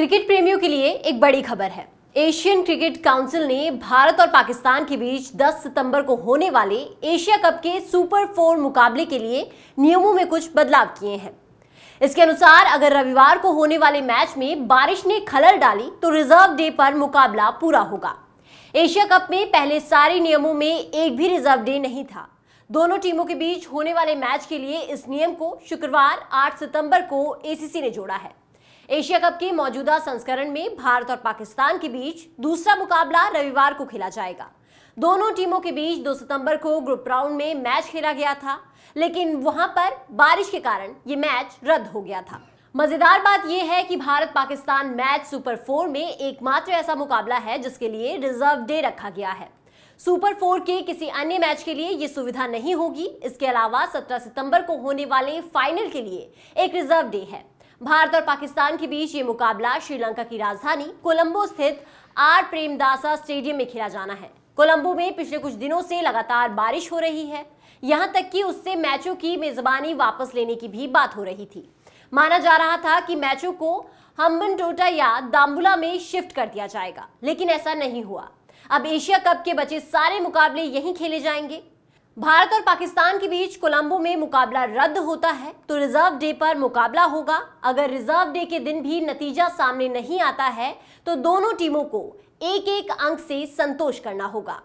cricket प्रेमियों के लिए एक बड़ी खबर है एशियन क्रिकेट काउंसिल ने भारत और पाकिस्तान के बीच 10 सितंबर को होने वाले एशिया कप के सुपर फोर मुकाबले के लिए नियमों में कुछ बदलाव किए हैं इसके अनुसार अगर रविवार को होने वाले मैच में बारिश ने खलल डाली तो रिजर्व डे पर मुकाबला पूरा होगा एशिया कप में पहले सारे नियमों में एक भी रिजर्व डे नहीं था दोनों टीमों के बीच होने वाले मैच के लिए इस नियम को शुक्रवार 8 सितंबर को एसीसी ने जोड़ा है एशिया कप के मौजूदा संस्करण में भारत और पाकिस्तान के बीच दूसरा मुकाबला रविवार को खेला जाएगा दोनों टीमों के बीच 2 सितंबर को ग्रुप राउंड में मैच खेला गया था लेकिन वहां पर बारिश के कारण ये मैच रद्द हो गया था मजेदार बात यह है कि Bharat Pakistan match super four में एकमात्र ऐसा मुकाबला है जिसके लिए रिजर्व डे रखा गया है सुपर फोर के किसी अन्य मैच के लिए ये सुविधा नहीं होगी इसके अलावा 17 सितंबर को होने वाले फाइनल के लिए एक रिजर्व डे है भारत और पाकिस्तान के बीच ये मुकाबला श्रीलंका की राजधानी कोलंबो स्थित आर प्रेमदासा स्टेडियम में खेला जाना है कोलंबो में पिछले कुछ दिनों से लगातार बारिश हो रही है यहां तक कि उससे मैचों की मेजबानी वापस लेने की भी बात हो रही थी माना जा रहा था कि मैचों को हम्बन टोटा या दाम्बुला में शिफ्ट कर दिया जाएगा लेकिन ऐसा नहीं हुआ अब एशिया कप के बचे सारे मुकाबले यहीं खेले जाएंगे भारत और पाकिस्तान के बीच कोलंबो में मुकाबला रद्द होता है तो रिजर्व डे पर मुकाबला होगा अगर रिजर्व डे के दिन भी नतीजा सामने नहीं आता है तो दोनों टीमों को एक एक अंक से संतोष करना होगा